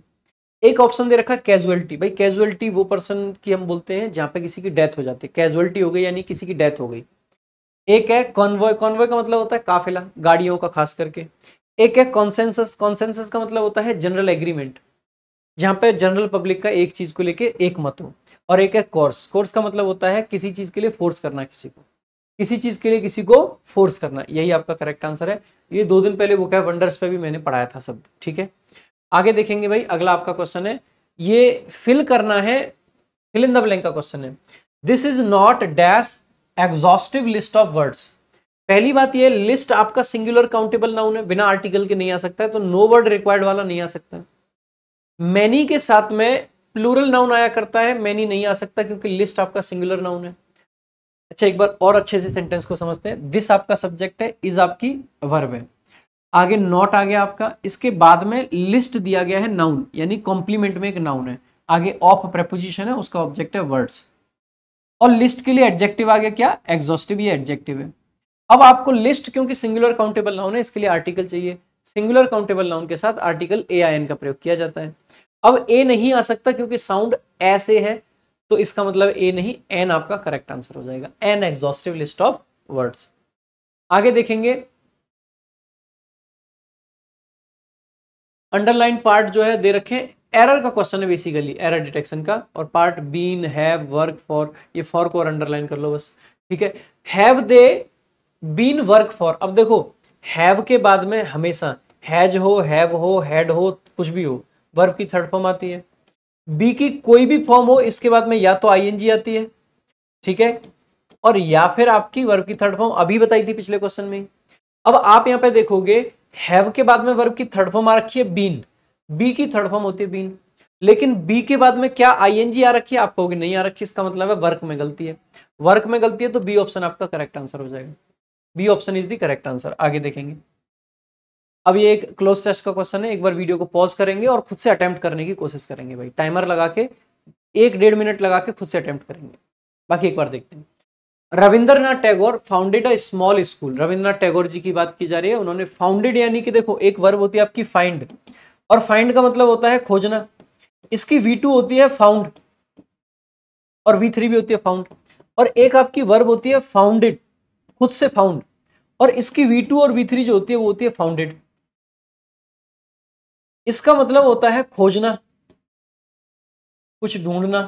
एक ऑप्शन दे रखा कैजुअलिटी भाई कैजुअलिटी वो पर्सन की हम बोलते हैं जहां पे किसी की डेथ हो जाती है कैजुअलिटी हो गई यानी किसी की डेथ हो गई एक है कॉन्वॉय कॉन्वॉय का मतलब होता है काफिला गाड़ियों का खास करके एक है कॉन्सेंसस कॉन्सेंसस का मतलब होता है जनरल एग्रीमेंट जहां पे जनरल पब्लिक का एक चीज को लेके एक मत हो और एक है कोर्स कोर्स का मतलब होता है किसी चीज के लिए फोर्स करना किसी को किसी चीज के लिए किसी को फोर्स करना यही आपका करेक्ट आंसर है ये दो दिन पहले बुक है वंडर्स पे भी मैंने पढ़ाया था शब्द ठीक है आगे देखेंगे भाई अगला आपका क्वेश्चन है ये फिल करना है फिल इन द ब्लैंक का क्वेश्चन है this is not dash exhaustive list of words पहली बात ये लिस्ट आपका सिंगुलर काउंटेबल नाउन है बिना आर्टिकल के नहीं आ सकता है तो नो वर्ड रिक्वायर्ड वाला नहीं आ सकता मैनी के साथ में प्लूरल नाउन आया करता है मैनी नहीं आ सकता क्योंकि लिस्ट आपका सिंगुलर नाउन है अच्छा एक बार और अच्छे से सेंटेंस को समझते हैं दिस आपका सब्जेक्ट है इज आपकी वर्ब है आगे नॉट आ गया आपका इसके बाद में लिस्ट दिया गया है नाउन यानी कॉम्प्लीमेंट में एक नाउन है आगे ऑफ प्रेपोजिशन है उसका ऑब्जेक्ट है वर्ड्स और लिस्ट के लिए एडजेक्टिव आ गया क्या एग्जॉस्टिव ये एडजेक्टिव है अब आपको लिस्ट क्योंकि सिंगुलर काउंटेबल नाउन है इसके लिए आर्टिकल चाहिए सिंगुलर काउंटेबल नाउन के साथ आर्टिकल ए आई एन का प्रयोग किया जाता है अब ए नहीं आ सकता क्योंकि साउंड ऐसे है तो इसका मतलब ए नहीं एन आपका करेक्ट आंसर हो जाएगा an exhaustive list of words आगे देखेंगे अंडरलाइन पार्ट जो है दे रखे एरर का क्वेश्चन है बेसिकली एरर डिटेक्शन का और part been have work for ये फॉर को अंडरलाइन कर लो बस ठीक है have they been work for अब देखो हैव के बाद में हमेशा हैज हो हैव हो हैड हो कुछ भी हो वर्क की थर्ड फॉर्म आती है बी की कोई भी फॉर्म हो इसके बाद में या तो आईएनजी आती है ठीक है और या फिर आपकी वर्ब की थर्ड फॉर्म अभी बताई थी पिछले क्वेश्चन में अब आप यहां पे देखोगे हैव के बाद में वर्ब की थर्ड फॉर्म आ रखी है बीन बी की थर्ड फॉर्म होती है बीन लेकिन बी के बाद में क्या आईएनजी आ रखी है आप कहोगे नहीं आ रखी इसका मतलब है वर्क में गलती है वर्क में गलती है तो बी ऑप्शन आपका करेक्ट आंसर हो जाएगा B option is the correct answer आगे देखेंगे अब ये एक क्लोज टेस्ट का क्वेश्चन है एक बार वीडियो को पॉज करेंगे और खुद से अटेम्प्ट करने की कोशिश करेंगे भाई टाइमर लगा के एक डेढ़ मिनट लगा के खुद से अटेम्प्ट करेंगे बाकी एक बार देखते हैं Rabindranath Tagore founded a small school Rabindranath Tagore ji की बात की जा रही है उन्होंने फाउंडेड यानी कि देखो एक वर्ब होती है आपकी फाइंड और फाइंड का मतलब होता है खोजना इसकी वी टू होती है फाउंड और वी थ्री भी होती है फाउंड और एक आपकी वर्ब होती है फाउंडेड खुद से फाउंड और इसकी वी टू और वी थ्री जो होती है वो होती है फाउंडेड इसका मतलब होता है खोजना कुछ ढूंढना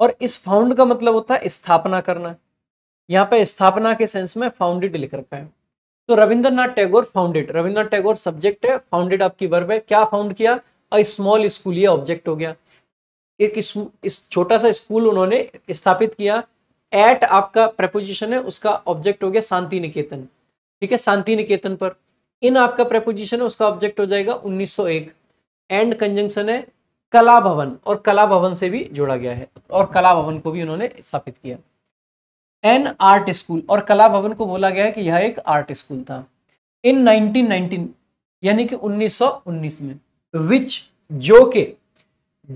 और इस फाउंड का मतलब होता है स्थापना करना यहाँ पे स्थापना के सेंस में फाउंडेड लिख रखा है तो रविंद्रनाथ टैगोर फाउंडेड रविंद्रनाथ टैगोर सब्जेक्ट है फाउंडेड आपकी वर्ब है क्या फाउंड किया अ स्मॉल स्कूल ये ऑब्जेक्ट हो गया एक इस, इस छोटा सा स्कूल उन्होंने स्थापित किया एट आपका प्रपोजिशन है उसका ऑब्जेक्ट हो गया शांति निकेतन ठीक है शांति निकेतन पर इन आपका प्रपोजिशन है उसका ऑब्जेक्ट हो जाएगा 1901 एंड कंजंक्शन है कला भवन और कला भवन से भी जोड़ा गया है और कला भवन को भी उन्होंने स्थापित किया एन आर्ट स्कूल और कला भवन को बोला गया है कि यह एक आर्ट स्कूल था इन 1919 यानी कि 1919 में विच जो के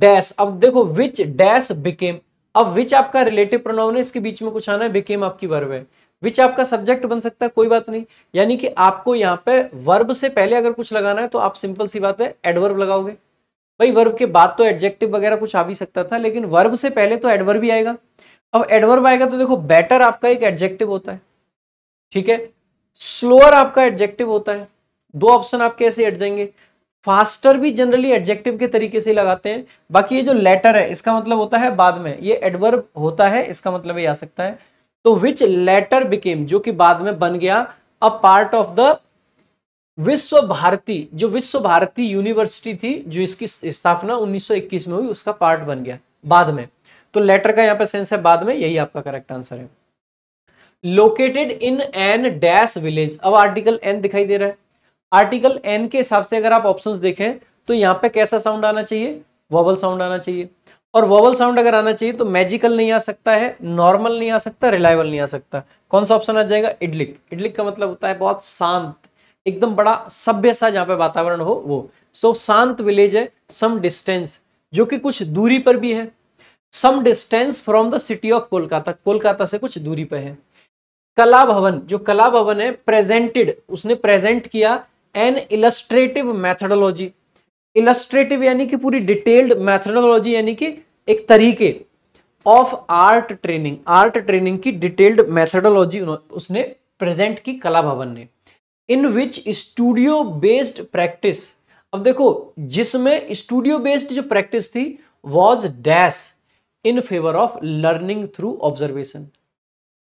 डैश अब देखो विच डैश बिकेम अब विच आपका रिलेटिव प्रोनाउन है इसके बीच में कुछ आना है बिकेम आपकी वर्व है विच आपका सब्जेक्ट बन सकता है कोई बात नहीं यानी कि आपको यहाँ पे वर्ब से पहले अगर कुछ लगाना है तो आप सिंपल सी बात है एडवर्ब लगाओगे भाई वर्ब के बाद तो एडजेक्टिव वगैरह कुछ आ भी सकता था लेकिन वर्ब से पहले तो एडवर्ब भी आएगा अब एडवर्ब आएगा तो देखो बेटर आपका एक एडजेक्टिव होता है ठीक है स्लोअर आपका एडजेक्टिव होता है दो ऑप्शन आपके ऐसे हट जाएंगे फास्टर भी जनरली एडजेक्टिव के तरीके से लगाते हैं बाकी ये जो लेटर है इसका मतलब होता है बाद में ये एडवर्ब होता है इसका मतलब ये आ सकता है तो विच लेटर बिकेम जो कि बाद में बन गया अ पार्ट ऑफ द विश्व भारती जो विश्व भारती यूनिवर्सिटी थी जो इसकी स्थापना 1921 में हुई उसका पार्ट बन गया बाद में तो लेटर का यहां पर सेंस है बाद में यही आपका करेक्ट आंसर है located in an dash village अब आर्टिकल एन दिखाई दे रहा है आर्टिकल एन के हिसाब से अगर आप ऑप्शंस देखें तो यहां पे कैसा साउंड आना चाहिए वॉबल साउंड आना चाहिए और वोवल साउंड अगर आना चाहिए तो मैजिकल नहीं आ सकता है नॉर्मल नहीं आ सकता रिलायबल नहीं आ सकता कौन सा ऑप्शन आ जाएगा इडलिक इडलिक का मतलब होता है बहुत शांत एकदम बड़ा सभ्य सा जहाँ पे वातावरण हो वो सो शांत विलेज है सम डिस्टेंस जो कि कुछ दूरी पर भी है some distance from the city of Kolkata Kolkata से कुछ दूरी पर है कला भवन जो कला भवन है प्रेजेंटेड उसने प्रेजेंट किया एन इलस्ट्रेटिव मैथडोलॉजी इलस्ट्रेटिव यानी कि पूरी डिटेल्ड मैथडोलॉजी यानी कि एक तरीके of art training art training की डिटेल्ड मैथडोलॉजी उसने प्रेजेंट की कला भवन ने in which studio based practice अब देखो जिसमें स्टूडियो बेस्ड जो प्रैक्टिस थी was dash in favour of learning through observation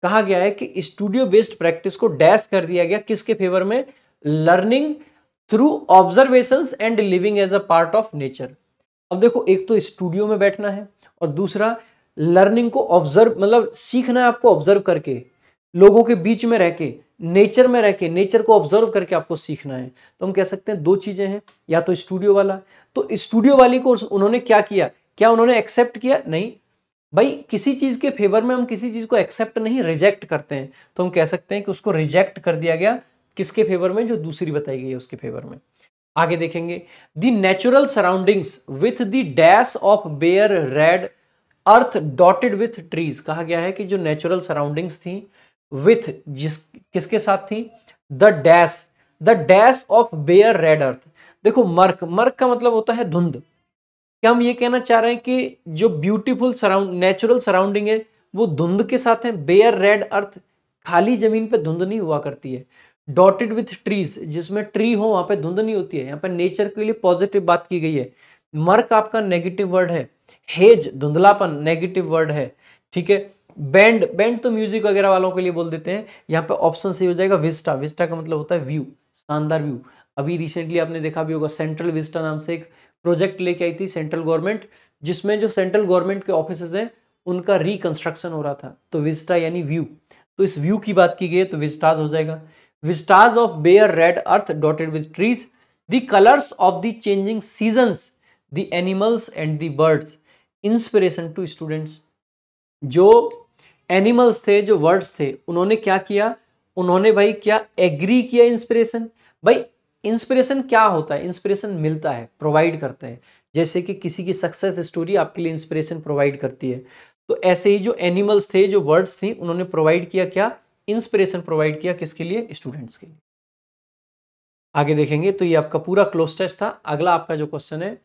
कहा गया है कि स्टूडियो बेस्ड प्रैक्टिस को डैश कर दिया गया किसके फेवर में learning through observation and living as a part of nature अब देखो एक तो स्टूडियो में बैठना है और दूसरा लर्निंग को ऑब्जर्व मतलब सीखना है आपको ऑब्जर्व करके लोगों के बीच में रह के नेचर में रह के नेचर को ऑब्जर्व करके आपको सीखना है तो हम कह सकते हैं दो चीज़ें हैं या तो स्टूडियो वाला तो स्टूडियो वाली को उन्होंने क्या किया क्या उन्होंने एक्सेप्ट किया नहीं भाई किसी चीज़ के फेवर में हम किसी चीज़ को एक्सेप्ट नहीं रिजेक्ट करते हैं तो हम कह सकते हैं कि उसको रिजेक्ट कर दिया गया किसके फेवर में जो दूसरी बताई गई है उसके फेवर में आगे देखेंगे the natural surroundings with the dash of bare red earth dotted with trees कहा गया है कि जो नेचुरल सराउंडिंग्स थी विथ जिस किसके साथ थी the dash the dash of bare red earth देखो मर्क मर्क का मतलब होता है धुंध क्या हम ये कहना चाह रहे हैं कि जो ब्यूटीफुल सराउंड नेचुरल सराउंडिंग है वो धुंध के साथ है बेयर रेड अर्थ खाली जमीन पे धुंध नहीं हुआ करती है डॉटेड विथ ट्रीज जिसमें ट्री हो वहां पे धुंध नहीं होती है यहाँ पे नेचर के लिए पॉजिटिव बात की गई है मर्क आपका नेगेटिव वर्ड है हेज धुंधलापन नेगेटिव वर्ड है ठीक है बैंड बैंड तो म्यूजिक वगैरह वालों के लिए बोल देते हैं यहाँ पे ऑप्शन सही हो जाएगा विस्टा विस्टा का मतलब होता है व्यू शानदार व्यू अभी रिसेंटली आपने देखा भी होगा सेंट्रल विस्टा नाम से एक प्रोजेक्ट लेके आई थी सेंट्रल गवर्नमेंट जिसमें जो सेंट्रल गवर्नमेंट के ऑफिस हैं उनका रिकंस्ट्रक्शन हो रहा था तो विस्टा यानी व्यू तो इस व्यू की बात की गई तो विस्टाज हो जाएगा vistas of bare red earth dotted with trees the colors of the changing seasons, the animals and the birds. Inspiration to students जो एनिमल्स थे जो वर्ड्स थे उन्होंने क्या किया उन्होंने भाई क्या एग्री किया इंस्पिरेशन भाई इंस्पिरेशन क्या होता है इंस्पिरेशन मिलता है प्रोवाइड करता है जैसे कि किसी की सक्सेस स्टोरी आपके लिए इंस्पिरेशन प्रोवाइड करती है तो ऐसे ही जो एनिमल्स थे जो वर्ड्स थी उन्होंने प्रोवाइड किया क्या इंस्पिरेशन प्रोवाइड किया किसके लिए स्टूडेंट्स के लिए आगे देखेंगे तो ये आपका पूरा क्लोज टेस्ट था अगला आपका जो क्वेश्चन है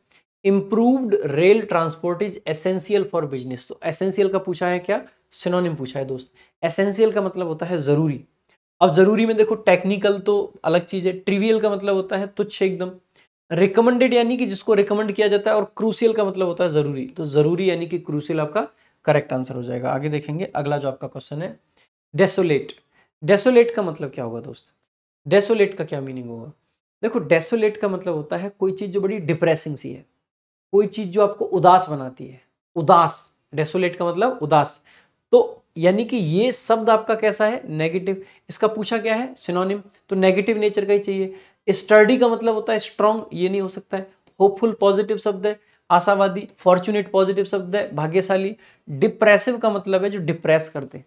improved rail transport is essential for business तो एसेंशियल का पूछा है क्या सिनोनिम पूछा है दोस्त एसेंशियल का मतलब होता है ज़रूरी अब ज़रूरी में देखो टेक्निकल तो अलग चीज़ है ट्रिवियल का मतलब होता है तुच्छ एकदम रिकमेंडेड यानी कि जिसको रिकमेंड किया जाता है और क्रूसियल का मतलब होता है ज़रूरी तो ज़रूरी यानी कि क्रूसियल आपका करेक्ट आंसर हो जाएगा आगे देखेंगे अगला जो आपका क्वेश्चन है डेसोलेट डेसोलेट का मतलब क्या होगा दोस्त डेसोलेट का क्या मीनिंग होगा देखो डेसोलेट का मतलब होता है कोई चीज़ जो बड़ी डिप्रेसिंग सी है कोई चीज़ जो आपको उदास बनाती है उदास डेसोलेट का मतलब उदास तो यानी कि ये शब्द आपका कैसा है नेगेटिव इसका पूछा क्या है सिनोनिम तो नेगेटिव नेचर का ही चाहिए स्टर्डी का मतलब होता है स्ट्रांग ये नहीं हो सकता है होपफुल पॉजिटिव शब्द है आशावादी फॉर्चुनेट पॉजिटिव शब्द है भाग्यशाली डिप्रेसिव का मतलब है जो डिप्रेस करते हैं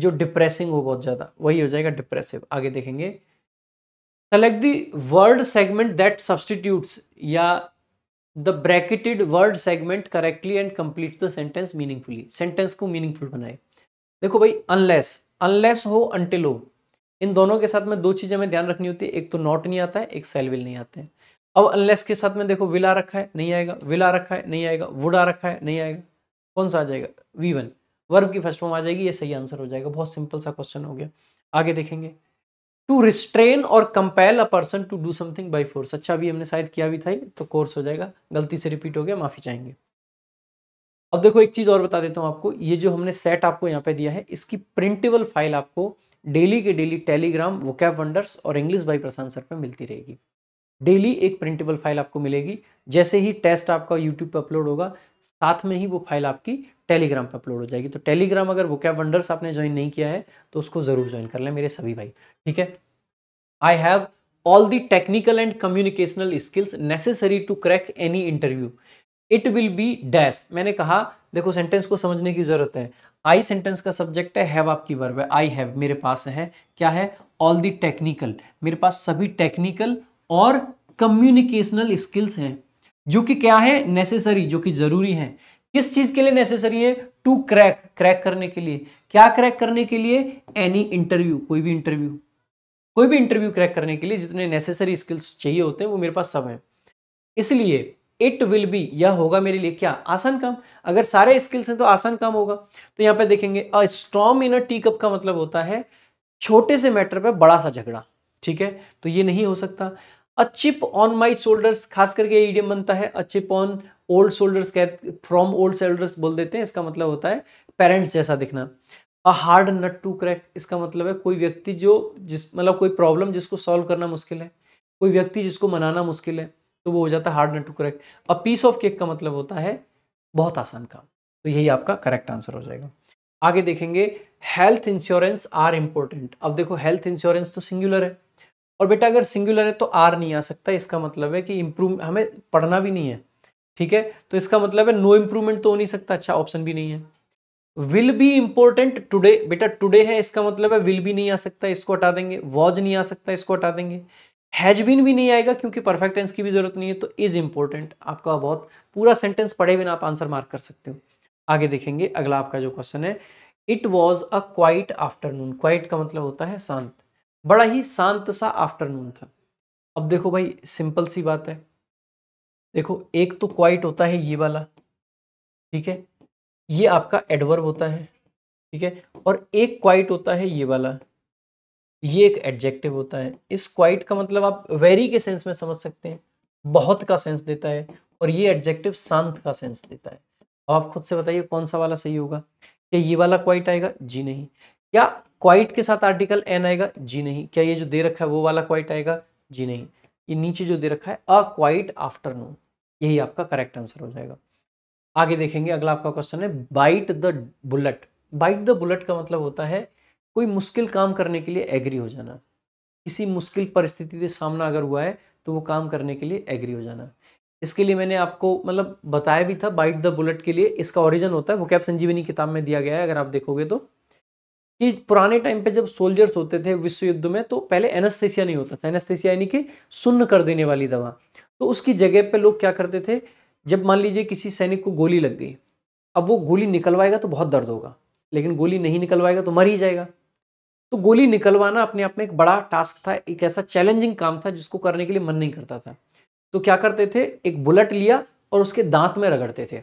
जो डिप्रेसिंग हो बहुत ज़्यादा वही हो जाएगा डिप्रेसिव आगे देखेंगे select the word segment that substitutes या the bracketed word segment correctly and complete the sentence meaningfully sentence को मीनिंगफुल बनाए देखो भाई अनलेस अनलेस हो अनटिल हो इन दोनों के साथ में दो चीज़ें हमें ध्यान रखनी होती है एक तो नॉट नहीं आता है एक सेलविल नहीं आते हैं अब अनलेस के साथ में देखो विल आ रखा है नहीं आएगा विल आ रखा है नहीं आएगा वुड आ रखा है नहीं आएगा कौन सा आ जाएगा वी वन वर्ब की फर्स्ट फॉर्म आ जाएगी ये सही आंसर हो जाएगा बहुत सिंपल सा क्वेश्चन हो गया आगे देखेंगे टू रिस्ट्रेन और compel a person to do something by force अच्छा अभी हमने शायद किया भी था ही तो कोर्स हो जाएगा गलती से रिपीट हो गया माफी चाहेंगे अब देखो एक चीज़ और बता देता हूँ आपको ये जो हमने सेट आपको यहाँ पे दिया है इसकी प्रिंटेबल फाइल आपको डेली के डेली टेलीग्राम वोकैब वंडर्स और इंग्लिश बाई प्रशांत सर पर मिलती रहेगी डेली एक प्रिंटेबल फाइल आपको मिलेगी जैसे ही टेस्ट आपका यूट्यूब पर अपलोड होगा साथ में ही वो फाइल आपकी टेलीग्राम पर अपलोड हो जाएगी तो टेलीग्राम अगर बुक वंडर्स आपने ज्वाइन नहीं किया है तो उसको ज़रूर ज्वाइन कर लें मेरे सभी भाई ठीक है I have all the technical and communicational skills necessary to crack any interview it will be dash मैंने कहा देखो सेंटेंस को समझने की जरूरत है आई सेंटेंस का सब्जेक्ट है हैव आपकी वर्ब है आई हैव मेरे पास है क्या है ऑल दी टेक्निकल मेरे पास सभी टेक्निकल और कम्युनिकेशनल स्किल्स हैं जो कि क्या है नेसेसरी जो कि जरूरी है किस चीज के लिए नेसेसरी है टू क्रैक क्रैक करने के लिए क्या क्रैक करने के लिए एनी इंटरव्यू कोई भी इंटरव्यू कोई भी इंटरव्यू क्रैक करने के लिए जितने नेसेसरी स्किल्स चाहिए होते हैं वो मेरे पास सब है इसलिए इट विल बी यह होगा मेरे लिए क्या आसान काम अगर सारे स्किल्स हैं तो आसान काम होगा तो यहाँ पे देखेंगे अ स्ट्रॉम इन अ टी कप का मतलब होता है छोटे से मैटर पे बड़ा सा झगड़ा ठीक है तो ये नहीं हो सकता a chip on my shoulders खास करके ईडियम बनता है a chip on old shoulders कह फ्रॉम ओल्ड शोल्डर्स बोल देते हैं इसका मतलब होता है पेरेंट्स जैसा दिखना a hard nut to crack इसका मतलब है कोई व्यक्ति जो जिस मतलब कोई प्रॉब्लम जिसको सॉल्व करना मुश्किल है कोई व्यक्ति जिसको मनाना मुश्किल है तो वो हो जाता है hard nut to crack a piece of cake का मतलब होता है बहुत आसान काम तो यही आपका करेक्ट आंसर हो जाएगा आगे देखेंगे हेल्थ इंश्योरेंस आर इम्पोर्टेंट अब देखो हेल्थ इंश्योरेंस तो सिंगुलर है और बेटा अगर सिंगुलर है तो आर नहीं आ सकता इसका मतलब है कि इम्प्रूव हमें पढ़ना भी नहीं है ठीक है तो इसका मतलब है नो इंप्रूवमेंट तो हो नहीं सकता अच्छा ऑप्शन भी नहीं है विल बी इंपॉर्टेंट टूडे बेटा टूडे है इसका मतलब है विल भी नहीं आ सकता इसको हटा देंगे वॉज नहीं आ सकता इसको हटा देंगे हैज बीन भी नहीं आएगा क्योंकि परफेक्ट टेंस की भी जरूरत नहीं है तो इज इंपॉर्टेंट आपका बहुत पूरा सेंटेंस पढ़े बिना आप आंसर मार्क कर सकते हो आगे देखेंगे अगला आपका जो क्वेश्चन है it was a quiet afternoon quiet का मतलब होता है शांत बड़ा ही शांत सा आफ्टरनून था अब देखो भाई सिंपल सी बात है देखो एक तो क्वाइट होता है ये वाला ठीक है ये आपका एडवर्ब होता है ठीक है और एक क्वाइट होता है ये वाला ये एक एडजेक्टिव होता है इस क्वाइट का मतलब आप वेरी के सेंस में समझ सकते हैं बहुत का सेंस देता है और ये एडजेक्टिव शांत का सेंस देता है अब आप खुद से बताइए कौन सा वाला सही होगा क्या ये वाला क्वाइट आएगा जी नहीं क्या क्वाइट के साथ आर्टिकल एन आएगा जी नहीं क्या ये जो दे रखा है वो वाला क्वाइट आएगा जी नहीं ये नीचे जो दे रखा है अ क्वाइट आफ्टरनून यही आपका करेक्ट आंसर हो जाएगा आगे देखेंगे अगला आपका क्वेश्चन है bite the bullet bite the bullet का मतलब होता है कोई मुश्किल काम करने के लिए एग्री हो जाना किसी मुश्किल परिस्थिति से सामना अगर हुआ है तो वो काम करने के लिए एग्री हो जाना इसके लिए मैंने आपको मतलब बताया भी था बाइट द बुलेट के लिए इसका ओरिजिन होता है वो कैप संजीवनी किताब में दिया गया है अगर आप देखोगे तो कि पुराने टाइम पे जब सोल्जर्स होते थे विश्व युद्ध में तो पहले एनेस्थेसिया नहीं होता था एनेस्थेसिया यानी कि सुन्न कर देने वाली दवा तो उसकी जगह पे लोग क्या करते थे जब मान लीजिए किसी सैनिक को गोली लग गई अब वो गोली निकलवाएगा तो बहुत दर्द होगा लेकिन गोली नहीं निकलवाएगा तो मर ही जाएगा तो गोली निकलवाना अपने आप में एक बड़ा टास्क था एक ऐसा चैलेंजिंग काम था जिसको करने के लिए मन नहीं करता था तो क्या करते थे एक बुलेट लिया और उसके दांत में रगड़ते थे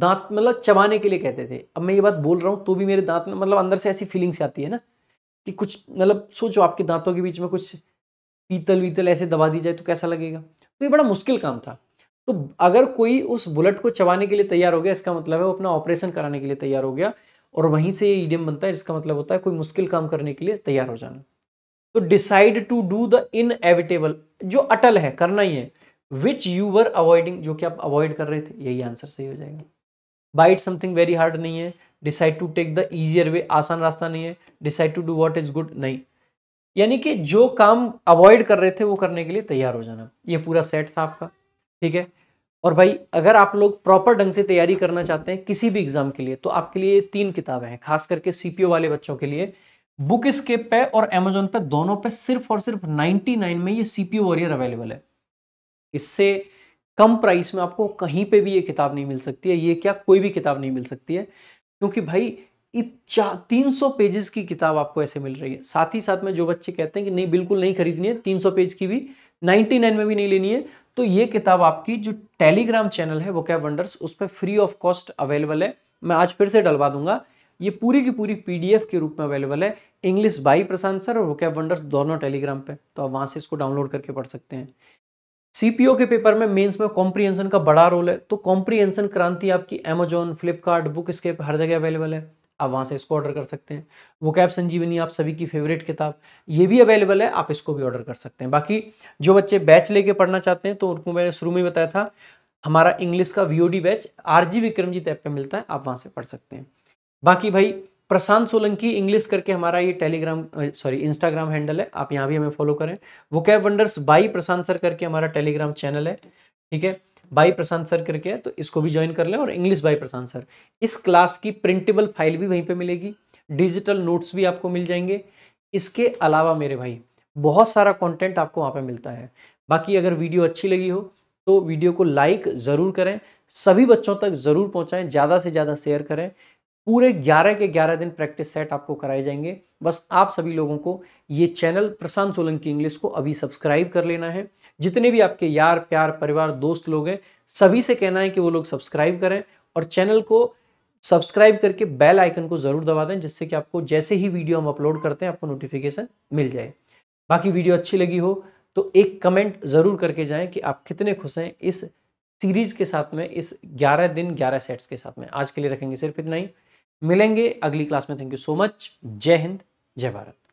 दांत मतलब चबाने के लिए कहते थे अब मैं ये बात बोल रहा हूँ तो भी मेरे दांत में मतलब अंदर से ऐसी फीलिंग्स आती है ना कि कुछ मतलब सोचो आपके दांतों के बीच में कुछ पीतल वीतल ऐसे दबा दी जाए तो कैसा लगेगा तो ये बड़ा मुश्किल काम था तो अगर कोई उस बुलेट को चबाने के लिए तैयार हो गया इसका मतलब है वो अपना ऑपरेशन कराने के लिए तैयार हो गया और वहीं से ये ईडियम बनता है जिसका मतलब होता है कोई मुश्किल काम करने के लिए तैयार हो जाना तो decide to do the inevitable जो अटल है करना ही है विच यू वर अवॉइडिंग जो कि आप अवॉइड कर रहे थे यही आंसर सही हो जाएगा बाइट समथिंग वेरी हार्ड नहीं है decide to take the easier way आसान रास्ता नहीं है decide to do what is good नहीं यानी कि जो काम अवॉइड कर रहे थे वो करने के लिए तैयार हो जाना ये पूरा सेट था आपका ठीक है और भाई अगर आप लोग प्रॉपर ढंग से तैयारी करना चाहते हैं किसी भी एग्जाम के लिए तो आपके लिए तीन किताबें हैं खास करके सीपीओ वाले बच्चों के लिए बुक स्केप पे और अमेजोन पे दोनों पे सिर्फ और सिर्फ 99 में ये सीपीओ वॉरियर अवेलेबल है इससे कम प्राइस में आपको कहीं पे भी ये किताब नहीं मिल सकती है ये क्या कोई भी किताब नहीं मिल सकती है क्योंकि भाई तीन सौ पेजेस की किताब आपको ऐसे मिल रही है साथ ही साथ में जो बच्चे कहते हैं कि नहीं बिल्कुल नहीं खरीदनी है तीन सौ पेज की भी नाइन्टी नाइन में भी नहीं लेनी है तो ये किताब आपकी जो टेलीग्राम चैनल है वो क्या वंडर्स उस पर फ्री ऑफ कॉस्ट अवेलेबल है मैं आज फिर से डलवा दूंगा ये पूरी की पूरी पीडीएफ के रूप में अवेलेबल है इंग्लिश बाई प्रशांत सर और वो क्या वंडर्स दोनों टेलीग्राम पे तो आप वहाँ से इसको डाउनलोड करके पढ़ सकते हैं सीपीओ के पेपर में मेंस में कॉम्प्रीहेंशन का बड़ा रोल है तो कॉम्प्रीहेंशन क्रांति आपकी अमेजोन फ्लिपकार्ट बुक स्केप हर जगह अवेलेबल है आप वहाँ से इसको ऑर्डर कर सकते हैं वो कैब संजीवनी आप सभी की फेवरेट किताब ये भी अवेलेबल है आप इसको भी ऑर्डर कर सकते हैं बाकी जो बच्चे बैच लेके पढ़ना चाहते हैं तो उनको मैंने शुरू में बताया था हमारा इंग्लिश का VOD batch RG Vikramjeet app पे मिलता है आप वहाँ से पढ़ सकते हैं बाकी भाई प्रशांत सोलंकी इंग्लिश करके हमारा ये टेलीग्राम सॉरी इंस्टाग्राम हैंडल है आप यहाँ भी हमें फॉलो करें वो vocab wonders by Prashant sir करके हमारा टेलीग्राम चैनल है ठीक है बाई प्रशांत सर करके है तो इसको भी ज्वाइन कर लें और इंग्लिश बाई प्रशांत सर इस क्लास की प्रिंटेबल फाइल भी वहीं पर मिलेगी डिजिटल नोट्स भी आपको मिल जाएंगे इसके अलावा मेरे भाई बहुत सारा कॉन्टेंट आपको वहाँ पर मिलता है बाकी अगर वीडियो अच्छी लगी हो तो वीडियो को लाइक ज़रूर करें सभी बच्चों तक ज़रूर पहुँचाएँ ज़्यादा से ज़्यादा शेयर करें पूरे 11 के 11 दिन प्रैक्टिस सेट आपको कराए जाएंगे बस आप सभी लोगों को ये चैनल प्रशांत सोलंकी इंग्लिश को अभी सब्सक्राइब कर लेना है जितने भी आपके यार प्यार परिवार दोस्त लोग हैं सभी से कहना है कि वो लोग सब्सक्राइब करें और चैनल को सब्सक्राइब करके बेल आइकन को जरूर दबा दें जिससे कि आपको जैसे ही वीडियो हम अपलोड करते हैं आपको नोटिफिकेशन मिल जाए बाकी वीडियो अच्छी लगी हो तो एक कमेंट ज़रूर करके जाएं कि आप कितने खुश हैं इस सीरीज़ के साथ में इस 11 दिन 11 सेट्स के साथ में आज के लिए रखेंगे सिर्फ इतना ही मिलेंगे अगली क्लास में थैंक यू सो मच जय हिंद जय भारत